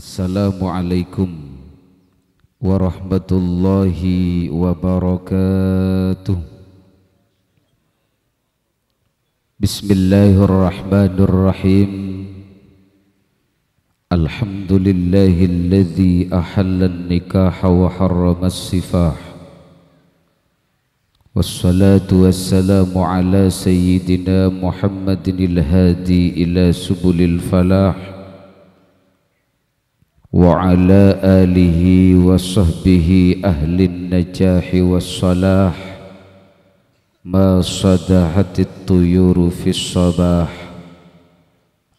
Assalamualaikum warahmatullahi wabarakatuh Bismillahirrahmanirrahim Alhamdulillahilladzi ahallan nikaha wa harramas sifah Wassalatu wassalamu ala sayyidina Muhammadin al-hadi ila subulil falah وعلى آله وصحبه أهل النجاح والصلاح ما صدحت الطيور في الصباح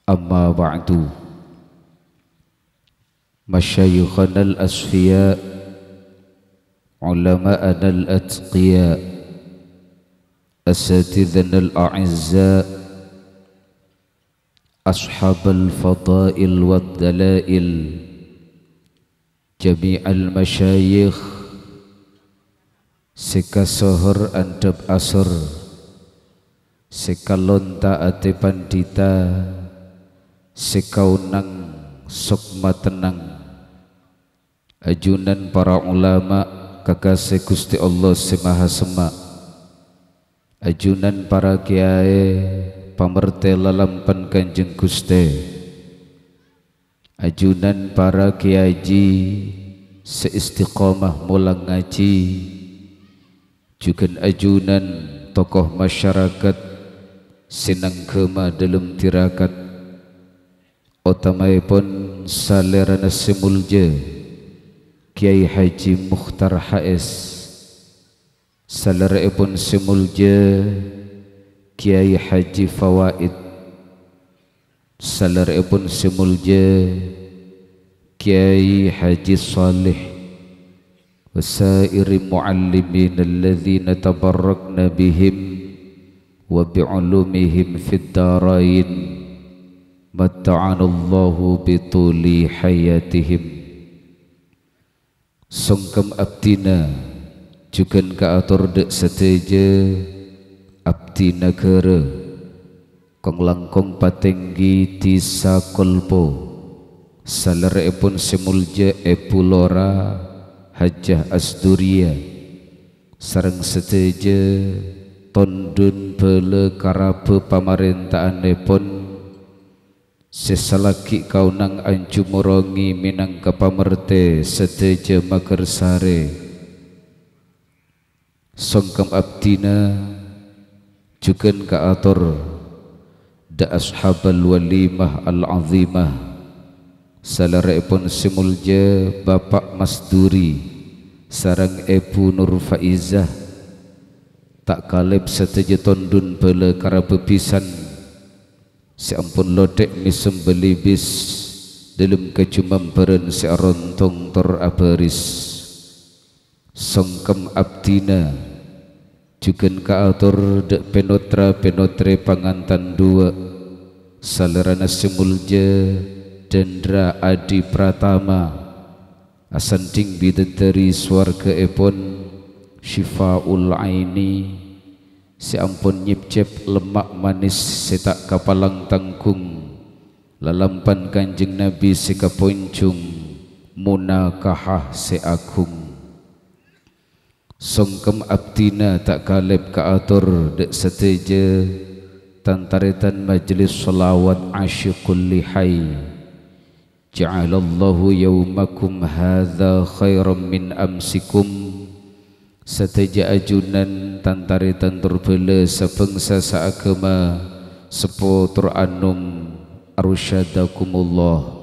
أما بعد مشايخنا الأصفياء علماءنا الأتقياء أساتذنا الأعزاء أصحاب الفضائل والدلائل jami al masyayikh sika sohor andep asor sika lonta ati pandita sika unang sukma tenang ajunan para ulama kagase Gusti Allah semaha sema ajunan para kiai pamerte lalampan kanjeng Gusti ajunan para kiai seistiqomah mulang ngaji juga ajunan tokoh masyarakat sinang kema dalam tirakat otamai pun salerana simulje Kiai Haji Mukhtar Haes salerai pun simulje Kiai Haji Fawaid salerai pun simulje Kiai Haji Salih وسائر معلمين الذين تبركنا بهم وبعلومهم في الدارين متعنا الله بطول حياتهم سنكم أبتنا جكن كأتر دك ستيجة أبتنا كره كنلنكم بتنجي تيسا قلبو salere pun semulja epulora hajah asturia sareng seteje tondun bele karabe pamarentaan nepon sesalaki kau nang anju morongi minang kepamerte seteje magersare Songkam abdina juken kaator da ashabal walimah al-azimah Salare pun simulje Bapak Mas Duri, Sarang Ebu Nur Faizah Tak kalib setuju tondun bela kara pepisan Si ampun lodek misem belibis Dalam kecumam peren si terabaris. Songkem abdina Jukan kaatur dek penotra penotre pangantan dua Salerana simulje Salerana simulje Dendra Adi Pratama Asanting Bidenteri Swarga Epon Shifa aini Si ampun nyipcep lemak manis setak kapalang tangkung Lalampan kanjeng Nabi si kapuncung Muna kahah si akung Songkem abdina tak kalib kaatur dek seteja Tantaritan majlis Tantaritan majlis salawat asyukul lihai جعل Allahu يومكم هذا خيرا من أمسكم ستجا أجنن تنتري تنتر فلا سفنسا سأكما سبوتر أنم أرشدكم الله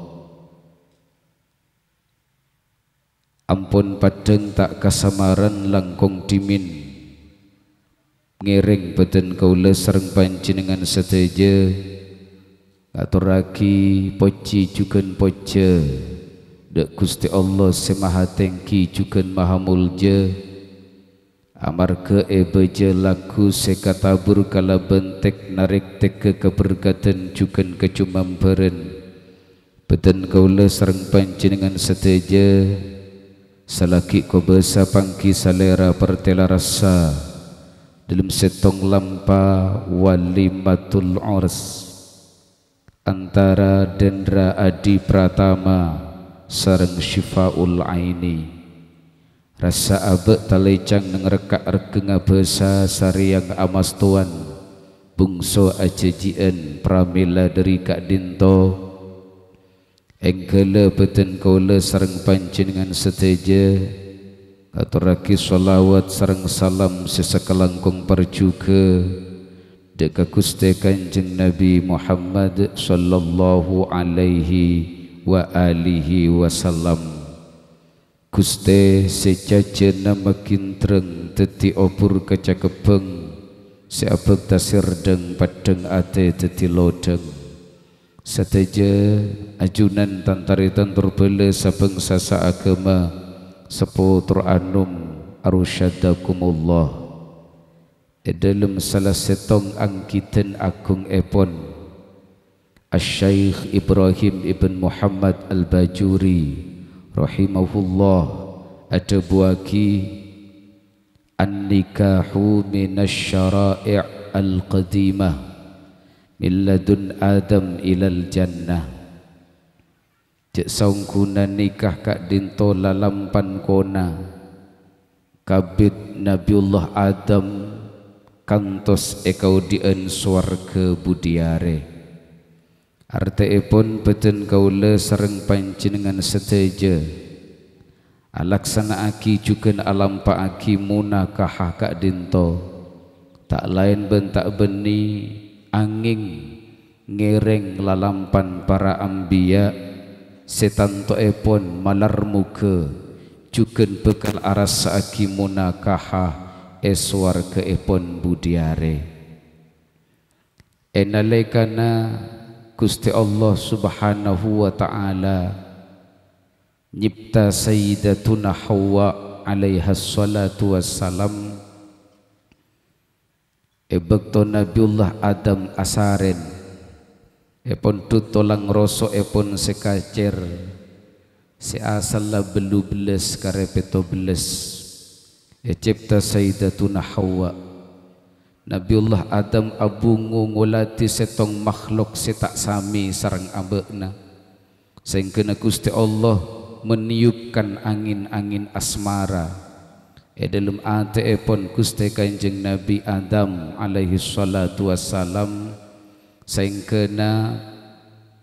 Ampun padeng tak kasamaran langkung dimin Ngiring Badan kaula sereng panjenengan setejah Atur raki poci cukun poce Dek kusti Allah semaha tengki cukun maha mulje Amar ke ebeje laku tabur kala bentek narik teke keberkatan cukun kecumam beren. Beten kau kaula serang dengan seteja Salaki kau besa pangki salera pertela rasa Dalam setong lampa walimatul ursa antara Dendra Adi Pratama sareng Syifaul Aini rasa abe talecang nang rekak rekeng abasa sariang amastuan bungso ajajian pramila dari kak dinto engkele beten kole sareng pancin dengan seteja aturaki salawat sareng salam sesekalangkung perjuga perjuga dekakuste kanjeng Nabi Muhammad sallallahu alaihi wa alihi wasallam kuste secece nama kintreng teti opur kecakepeng siapa tasir deng padeng ate teti lodeng Sateja ajunan tantaritan terbele sabeng sasa agama sepotro anum arushadakumullah. E dalam salah setong angkitan agung epon Asy-Syaikh Ibrahim Ibn Muhammad Al-Bajuri rahimahullah ada buaki an-nikahu min asy-syara'i' al-qadimah miladun Adam ilal jannah cek sangkuna nikah kak dinto lampan kona kabit Nabiullah Adam kantos ekau dien suarga budiare. Arte pun kau le sereng dengan seteja. Alaksana aki juga alam pak aki muna kahah kak dinto. Tak lain bentak beni angin ngereng lalampan para ambia setan to epon malar muka juga bekal aras aki muna eswar keipun budiare. Enalekana Gusti Allah Subhanahu wa taala nyipta Sayyidatuna Hawa alaiha salatu wassalam ebekto Nabiullah Adam asaren epon tutolang roso epon sekacer se asalla belu beles karepeto belas. Ya cipta Sayyidatuna Hawa Nabiullah Adam Abu ngulati setong makhluk setak sami sarang abekna Sehingga kena kusti Allah meniupkan angin-angin asmara ya E dalam ate pun kusti kanjeng Nabi Adam alaihi salatu wassalam Sehingga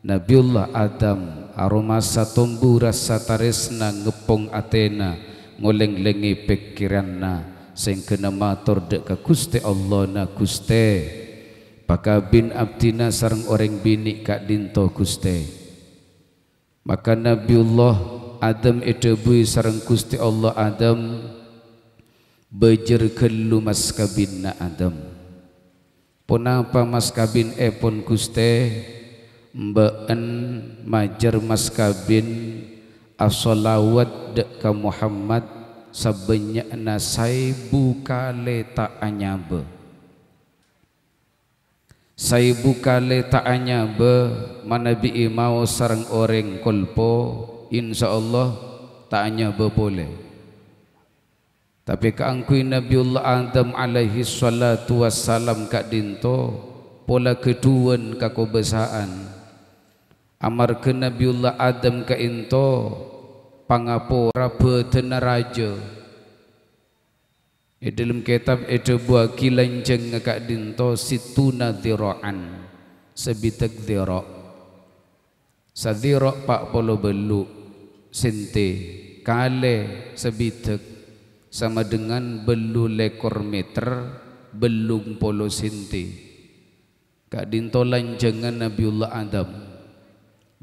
Nabiullah Adam aroma satumbu rasa taresna ngepong Athena ngulenglengi pikiranna sing kena matur dek ke Gusti Allah na Gusti Baka bin abdina sarang orang bini kak dinto Gusti Maka Nabiullah Adam edabui sarang Gusti Allah Adam Bajar kelu mas kabin na Adam Punapa mas kabin e pun Gusti Mbaen majer mas kabin asolawat ke Muhammad sebanyak nasai buka le tak anyabe. Saibu kale tak anyabe mana bi mau sarang orang kolpo, insya Allah tak anyabe boleh. Tapi keangkui Nabiullah Adam alaihi salatu wassalam kat dinto, pola keduan kakobesaan besaan Amarga Nabiullah Adam ka into pangapo raba tenaraja. Di e dalam kitab itu e buah kilang kilanjeng ngakak dinto situna diroan sebitek diro. Sadiro pak polo belu sinte kale sebitak sama dengan belu lekor meter belung polo sinti. Kak dinto lanjangan Nabiullah Adam. Adam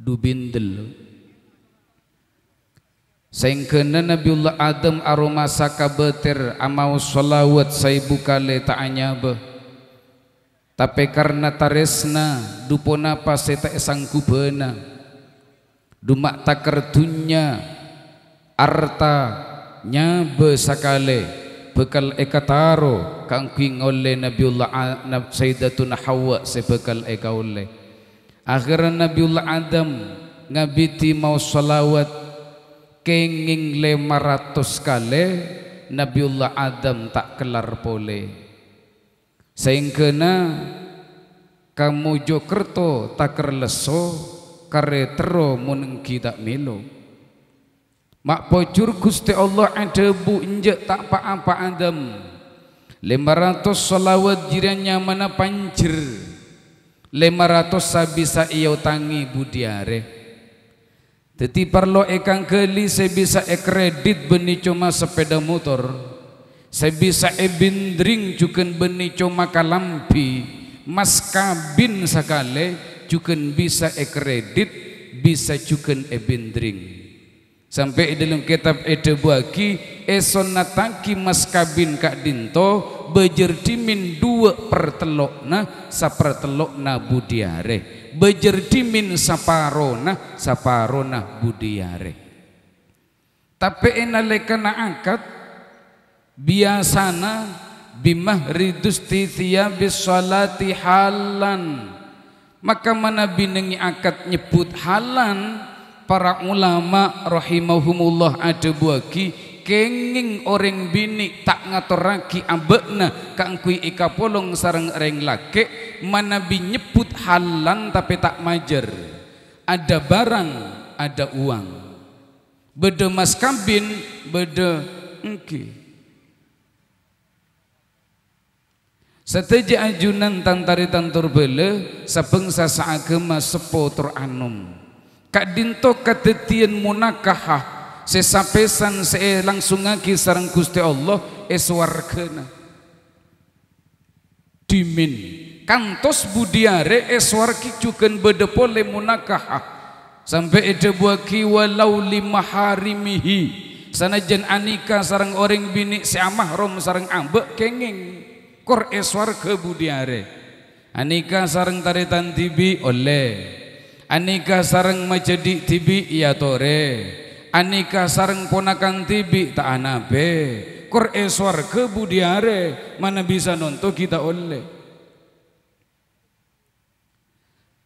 dubindel sehingga Nabiullah Adam aroma saka betir amau salawat saya buka le ta'anya be tapi karena taresna dupona apa saya tak sanggup bena dumak tak kertunya arta nyabe sakale bekal ekataro, taro kangkwing oleh Nabiullah Sayyidatuna Hawa sebekal eka Akhirnya Nabiullah Adam ngabiti mau salawat kenging lima ratus kali Nabiullah Adam tak kelar boleh. Sehingga kamu Jokerto tak kerleso kare tero muneng kita milo. Mak pojur gusti Allah ada bu injek tak apa apa Adam. lima ratus salawat jiranya mana Pancer. 500 sabisa iya utangi budiare Teti perlu ekang keli sebisa e kredit beni cuma sepeda motor Sebisa e bindring juga beni cuma kalampi Mas kabin sekali juga bisa e kredit bisa juga e bindring Sampai dalam kitab buagi edebuaki Esonataki mas kabin kak dinto bejerdi dua pertelok na sapertelok na budiare bejerdi min saparo na saparo budiare tapi enaleka na angkat biasana bimah ridus titia bisolati halan maka mana binengi akad nyebut halan para ulama rahimahumullah ada buagi kenging orang bini tak ngatur lagi abekna kui ika polong sarang orang laki mana bi nyebut halan tapi tak majer ada barang ada uang beda mas kabin beda engki Setuju ajunan tantari tantur bela sabengsa saagama sepotor anum kadinto katetian munakahah sesapesan saya langsung ngaki sarang gusti Allah eswargana dimin kantos budiare eswargi juken bedepo lemunakah sampai ede buaki walau lima hari mihi sana jen anika sarang orang bini seamah rom sarang ambe kenging kor eswarga budiare anika sarang taretan tibi oleh anika sarang majadi tibi iya toreh Anika sareng ponakan tibi tak anabe. Kur eswar kebudiare mana bisa nonto kita oleh.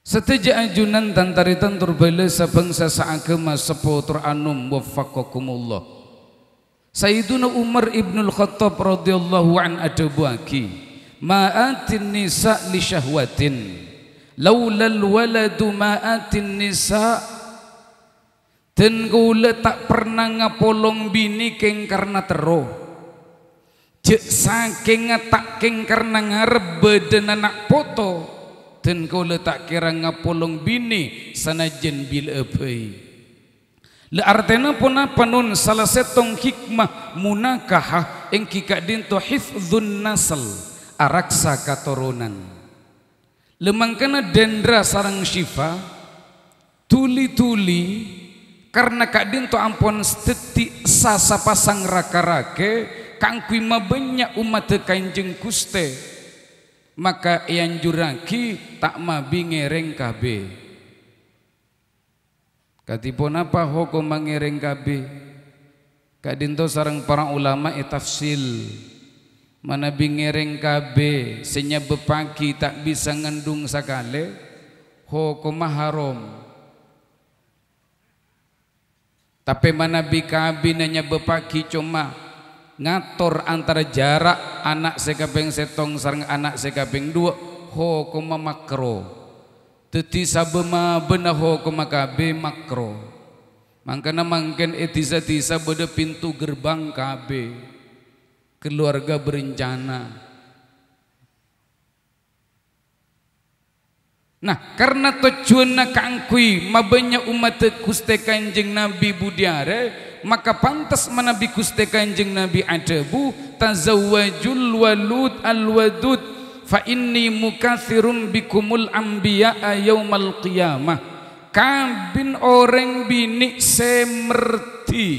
Setiap ajunan dan taritan terbela sebangsa seagama sepotor anum wafakakumullah. Sayyiduna Umar ibn al-Khattab radhiyallahu an adabu aki. Ma'atin nisa li syahwatin. Laulal waladu ma'atin nisa' Dan kula tak pernah ngapolong bini keng karena teroh Jek saking tak keng karena ngarebe badan anak foto Dan kula tak kira ngapolong bini sana jen bil abai Le artena puna apa salah setong hikmah munakah yang kikak dinto hifzun nasal araksa katoronan. Lemangkana dendra sarang syifa tuli-tuli karena kak dinto ampun seteti sasa pasang raka-rake kangkui mabenya umat tekain jengkuste maka yang juraki tak mabi ngereng kabe katipun apa hukum mengereng kabe kak dinto sarang para ulama itafsil e mana bi ngereng kabe senyap bepaki tak bisa ngendung sakale hukum haram tapi mana bikabi nanya bepaki cuma ngatur antara jarak anak sekaping setong sarang anak sekaping dua hukum makro. Teti sabema benah hukum kabi makro. Mangkana mangken etisa tisa bode pintu gerbang kabe keluarga berencana. Nah, karena tujuan nak angkui mabanya umat kuste kanjeng Nabi budiare, maka pantas menabi kuste kanjeng Nabi adabu tazawajul walud al wadud fa ini inni mukathirun bikumul anbiya'a yaumal kiamah kabin orang bini semerti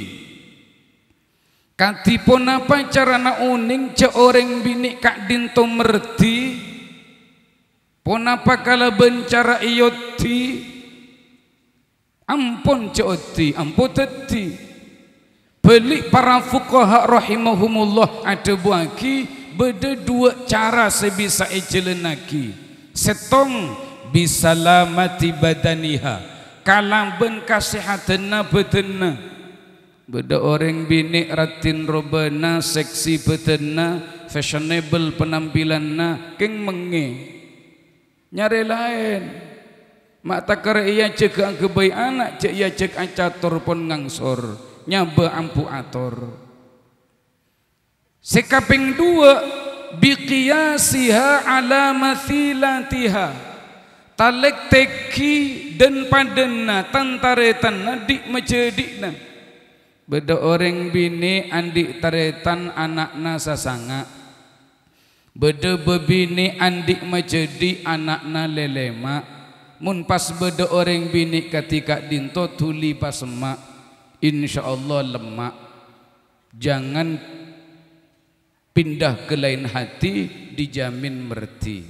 katipun apa cara nak uning ce orang bini kak dinto merti pun apa kalau bencara ioti, Ampun ceoti, ampun teti Pelik para fukuhak rahimahumullah Ada buaki Beda dua cara sebisa lagi. Setong bisa lama tiba daniha. Kalang ben kasihatena betenah, Beda orang bini ratin robena Seksi betenah, Fashionable penampilan na Keng mengeh nyari lain mak tak kere iya cek kebaik anak cek iya cek acator pun ngangsor nyaba ampu ator sekaping dua biqiyasiha ala mathilatiha talek teki dan padena tantaretan tanna dik mecedikna beda orang bini andik taretan anakna sasangak Bede berbini andik menjadi anak na mak. Mun pas bede orang bini ketika dinto tuli pas mak. Insya Allah lemak. Jangan pindah ke lain hati dijamin merti.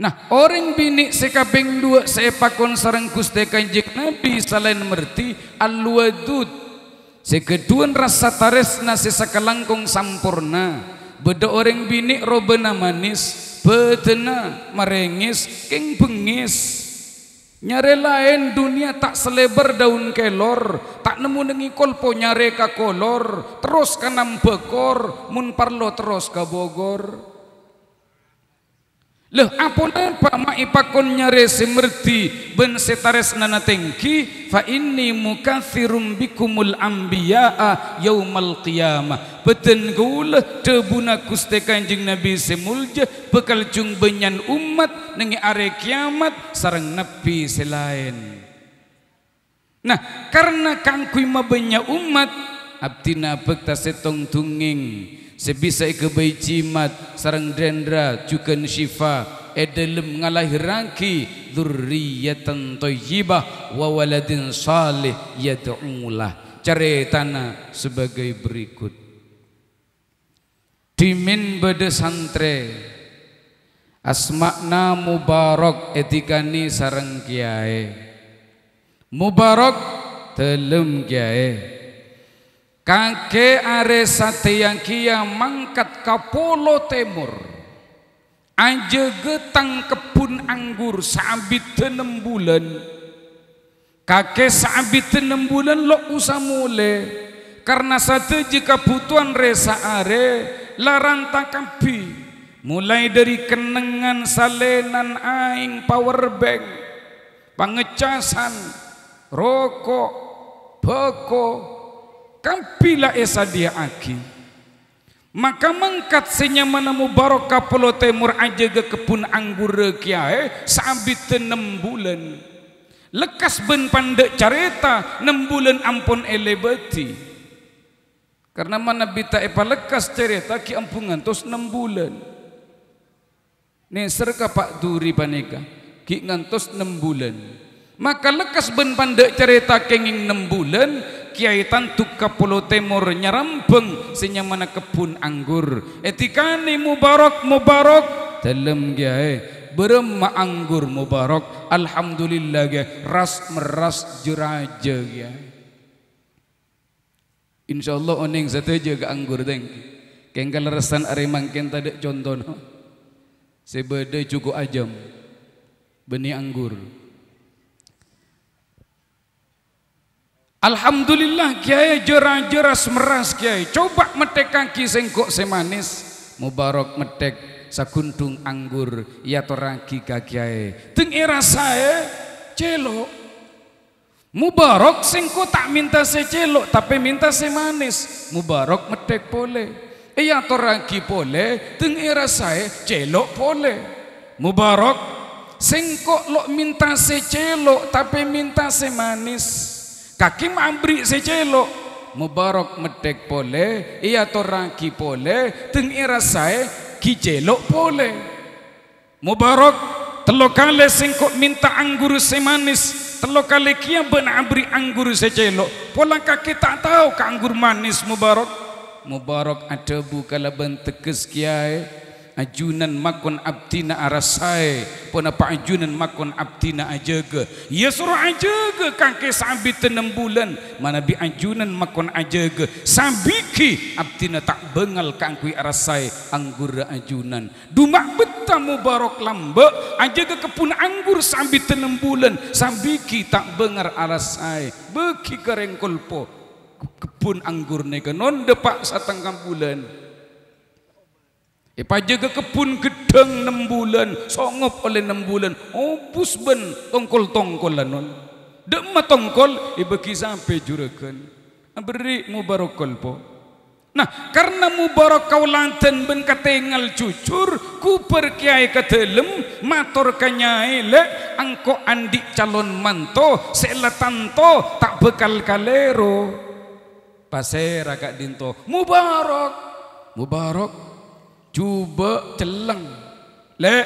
Nah orang bini sekaping dua sepakon sarang kuste kanjik nabi selain merti alwadud. Sekeduan rasa taresna sesakalangkung sampurna. Sekeduan sampurna beda orang bini robena manis betena merengis keng bengis nyare lain dunia tak selebar daun kelor tak nemu nengi kolpo nyare ka kolor terus kanam bekor mun parlo terus ke bogor Loh apun apa ma ipakun nyare semerti ben setares nana tengki fa muka mukathirum bikumul anbiya'a yau qiyamah. Beten kula tebuna kuste kanjing Nabi semulje bekal jung benyan umat nengi are kiamat sarang Nabi selain. Nah, karena kangkui mabenya umat, abdina bekta tasetong tunging, Sebisa ke bayi cimat Sarang dendra juga syifa Edelem ngalahi rangki Zurriyatan tayyibah Wa waladin salih Yad'ulah Ceritana sebagai berikut Dimin bada santre Asmakna mubarak etikani sarang kiai Mubarak telem kiai Kake are kia mangkat ke pulau timur. Aje getang kepun anggur sabit tenem bulan. Kake sabit tenem bulan lo usah mule. Karena satu jika butuan resa are larang takapi. Mulai dari kenangan salenan aing power bank, pengecasan, rokok, bekok, kampila esa dia aki. Maka mengkat senyamana mubaraka pulau temur aja ke kepun anggur kiai eh, sabit enam bulan. Lekas ben pandek carita enam bulan ampun elebeti. Karena mana bita epa lekas cerita ki ampungan terus enam bulan. Ni serka pak duri panika ki ngantos enam bulan. Maka lekas ben pandek cerita kenging enam bulan kiai tantu kapulo temur nyerampeng senyamana kepun anggur etikani mubarak mubarak dalam kiai berema anggur mubarak alhamdulillah kiai ras meras jeraja kiai insyaallah oneng satu aja ke anggur teng kengkel resan ariman kenta dek contoh sebeda cukup ajam benih anggur Alhamdulillah kiai jeras-jeras meras kiai. Coba metek kaki sengkok semanis. Mubarak metek sakuntung anggur. Ya toraki kiai. Tengira saya celok. Mubarak sengkok tak minta saya celok. Tapi minta semanis. Mubarak metek boleh. Ya toraki boleh. Tengira saya celok boleh. Mubarak sengkok lo minta saya celok. Tapi minta semanis. manis kaki mambri sejelok mubarak medek pole iya torangki pole teng irasai ki jelok pole mubarak telok kali singkok minta anggur semanis telok kali kia ben ambri anggur sejelok polang kaki tak tahu ka anggur manis mubarak mubarak ada bukala ben tekes kiai ajunan makun abtina arasai pun apa ajunan makun abtina ajaga ya suruh ajaga kang ke sambi tenem bulan mana bi ajunan makun ajaga sambiki abtina tak bengal kang ku arasai anggur ajunan dumak beta mubarak lamba ajaga kepun anggur sambi tenem bulan sambiki tak bengar arasai beki kareng kolpo kepun anggur nega non depak satang kampulan Lepas eh, jaga kebun gedeng enam bulan. Songop oleh enam bulan. Oh busben tongkol-tongkol lah non. Dema tongkol iba eh, kisah pejurakan. Beri mubarakol po. Nah, karena mubarak kau lanten ben katengal cucur, ku perkiai katelem, mator kanyai le, angko andik calon manto, selatanto, tak bekal kalero. Pasera kak dinto, Mu barok, mu barok cuba celeng, le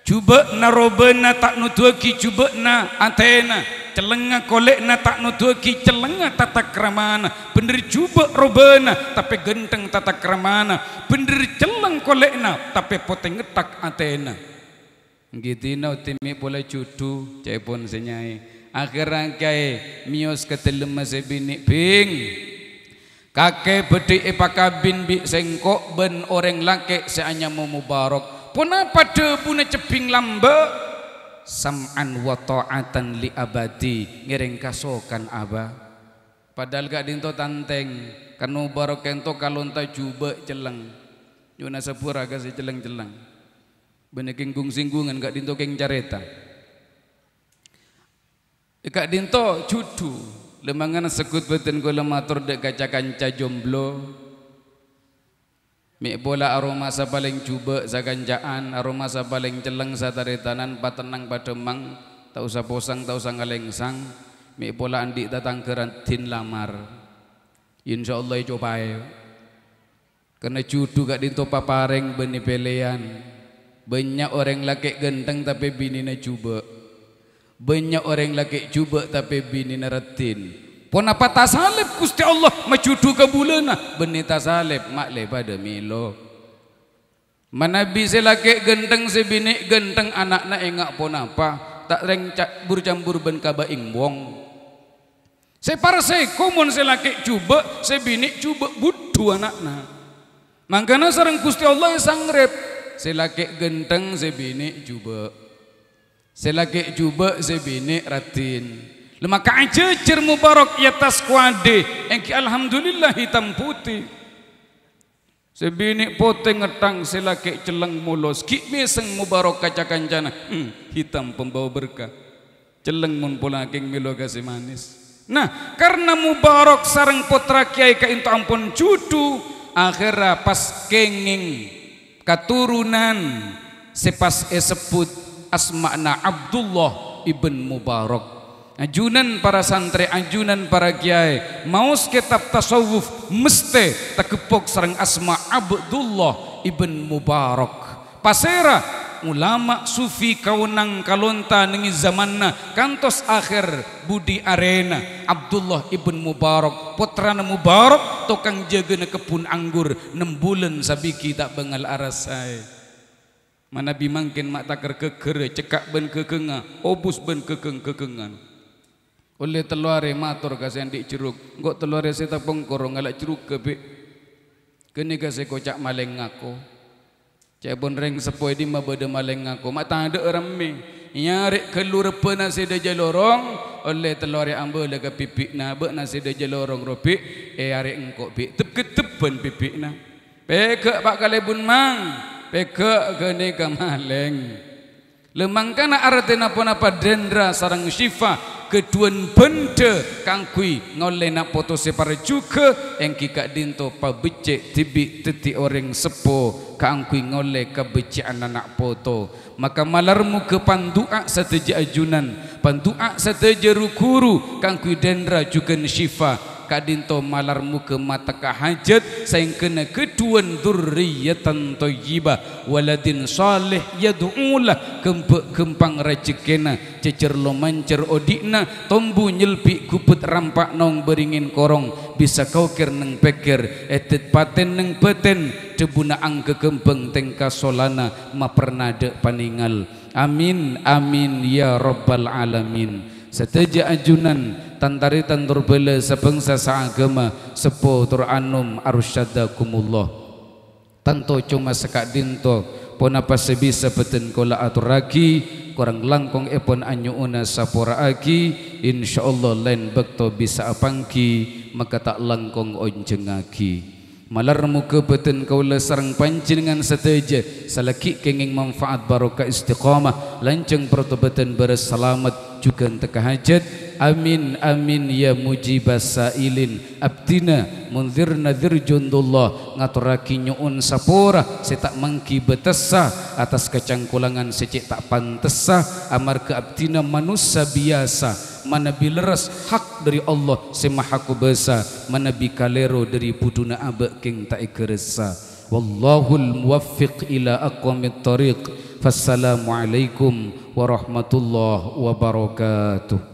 cuba na robena tak nutua cuba na antena celenga kolek na tak nutua ki celenga tata kramana bener cuba robena tapi genteng tata kramana bener celeng kolek na tapi poteng ngetak antena gitina utimi boleh cudu cepon senyai akhirang kaya, mios ketelem masih bini ping kake bedi epaka bin bi sengko ben orang lake seanya mau mubarok pun apa de puna ceping lambe? sam'an wa ta'atan li abadi ngiring kasokan aba padahal gak dinto tanteng kan mubarok ento kalonta juba jeleng yuna sepura si jeleng-jeleng bener kengkung singgungan gak dinto keng carita gak dinto judu lemangan sekut beten ko lematur dek kaca kanca jomblo Mek bola aroma sa paling cuba sa ganjaan Aroma sa paling celeng sa taritanan Patenang pademang Tak usah posang, tak usah ngalengsang Mek bola andik datang ke rantin lamar InsyaAllah ya coba Kena judu kat dintu papareng benih pelean Banyak orang lakik genteng tapi bini na cuba Banyak cuba banyak orang laki cuba tapi bini neretin Pon apa tasalep? kusti Allah macudu ke bulan lah. bini mak maklih pada milo Mana bisa selaki genteng sebini genteng anak nak ingat pon apa tak reng campur campur ben kaba ing wong separa sekumun selaki cuba sebini cuba budu anak nak Mangkana sareng kusti Allah yang sang rep, selake genteng sebini cuba. Saya lagi cuba saya bini ratin. Lemak kaca cermu barok ya tas kuade. Engki alhamdulillah hitam putih. Saya bini poteng ngetang. Saya lagi celeng mulus. Kik meseng mubarok kaca kancana. Hmm, hitam pembawa berkah. Celeng mun pola keng milo kasih manis. Nah, karena mubarok sarang putra kiai ka intu ampun judu. Akhirnya pas kenging keturunan sepas eseput asma'na Abdullah ibn Mubarak. Ajunan para santri, ajunan para kiai, mau kitab tasawuf mesti tekepok serang asma Abdullah ibn Mubarak. Pasera ulama sufi kaunang kalonta nengi zamanna kantos akhir budi arena Abdullah ibn Mubarak putra Mubarak tukang jaga kebun anggur nembulan sabiki tak bengal arasai mana bimangkin mak tak kerkekere cekak ben kekenga obus ben kekeng kekengan oleh telur matur kasih andik ceruk gok telur saya tak pengkorong, galak ceruk kebe kini kasih kocak maleng ngaku cek bon reng sepoi di mabada maleng ngaku mak tak ada rame nyarik kelur pena sida jalorong oleh telur yang ambil lega pipik na bek nasi dia jalorong ropi eh arik engkau pipik tep ketep ben pipik na pekak pak kalibun mang pekek kene kemaleng. Lemang kana arti napa apa dendra sarang syifa keduan benda kangkui ngoleh nak foto separe juga yang kikak dinto pa becek tibi titi orang sepo kangkui ngoleh ka anak foto maka malarmu ke pandua seteja ajunan pandua seteja rukuru kangkui dendra juga syifa kadin to malar muka mata kahajat saing kena keduan durriyatan tayyibah waladin salih yadu'ulah kempek kempang rejekena cecer lo mancer odikna tombu nyelpi kuput rampak nong beringin korong bisa kau ker neng peker etet paten neng peten cebuna angke kempeng tengka solana ma pernah dek paningal amin amin ya rabbal alamin Seteja ajunan, tantari tantur bela sebangsa seagama sepo turanum arusyada kumullah. Tanto cuma sekak dinto pon apa sebisa beten kola atur ragi kurang langkong epon anyuuna sapora agi insyaallah lain bekto bisa apangki maka tak langkong onjeng agi. Malar muka beten kau sarang panci dengan seteja Salaki kenging manfaat barokah istiqamah Lanceng pertobatan beres selamat juga ajukan tekahajat amin amin ya mujibas sa'ilin abdina munzir nadzir jundullah ngaturaki nyuun sapura tak mengki betesah atas kecangkulangan secek tak pantesah amar ke abdina manusia biasa manabi leres hak dari Allah semahaku besa manabi kalero dari buduna abek king tak ikeresa wallahul muwaffiq ila aqwamit tariq fassalamu alaikum ورحمة الله وبركاته